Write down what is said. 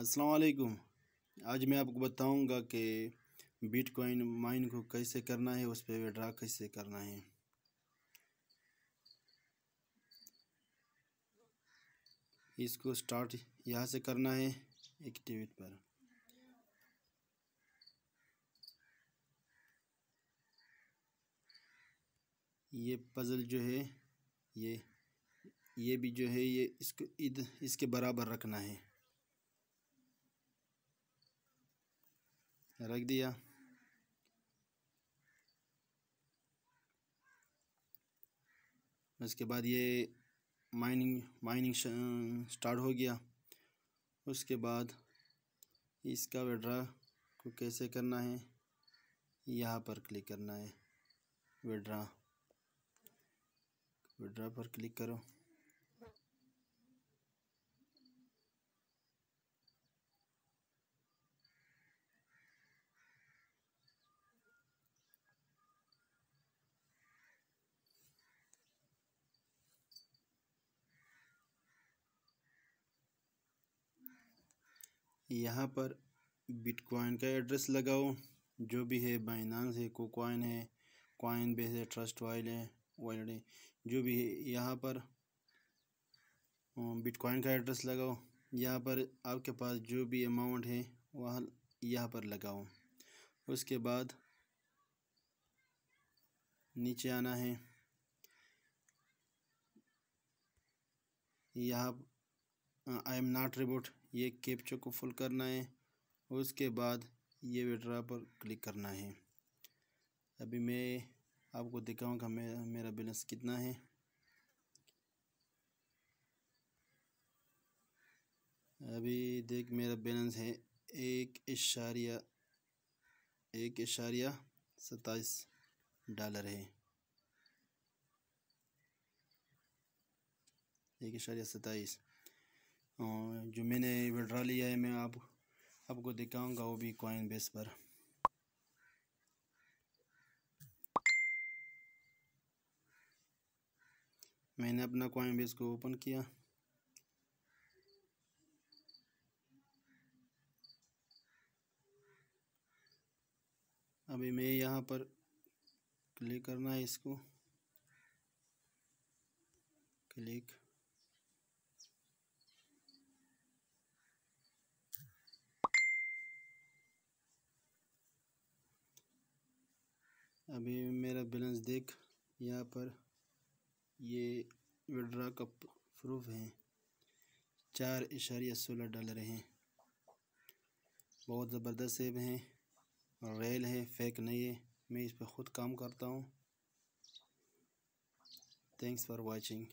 असलकुम आज मैं आपको बताऊंगा कि बिटकॉइन माइन को कैसे करना है उस पर विड्रा कैसे करना है इसको स्टार्ट यहाँ से करना है एक्टिवेट पर ये पज़ल जो है ये ये भी जो है ये इसको इध इसके बराबर रखना है रख दिया उसके बाद ये माइनिंग माइनिंग स्टार्ट हो गया उसके बाद इसका विड्रा को कैसे करना है यहाँ पर क्लिक करना है विड्रा विड्रा पर क्लिक करो यहाँ पर बिटकॉइन का एड्रेस लगाओ जो भी है बाइनांस है कोकॉइन है कॉइन बेस है ट्रस्ट वाइल है वॉलेट है जो भी है यहाँ पर बिटकॉइन का एड्रेस लगाओ यहाँ पर आपके पास जो भी अमाउंट है वह यहाँ पर लगाओ उसके बाद नीचे आना है यहाँ आई एम नॉट रिबोट ये कैप्चर को फुल करना है और उसके बाद ये विड्रा पर क्लिक करना है अभी मैं आपको दिखाऊंगा मैं मेरा बैलेंस कितना है अभी देख मेरा बैलेंस है एक इशारिया एक इशारिया सताईस डॉलर है एक इशारिया सताईस जो मैंने विड्रा लिया है मैं आप आपको दिखाऊंगा वो भी कॉइन बेस पर मैंने अपना कॉइन बेस को ओपन किया अभी मैं यहाँ पर क्लिक करना है इसको क्लिक अभी मेरा बैलेंस देख यहाँ पर ये विड्रा का प्रूफ है चार इशारिया सोलह डॉलर हैं बहुत ज़बरदस्त सेब हैं रेल है फेक नहीं है मैं इस पर ख़ुद काम करता हूँ थैंक्स फॉर वाचिंग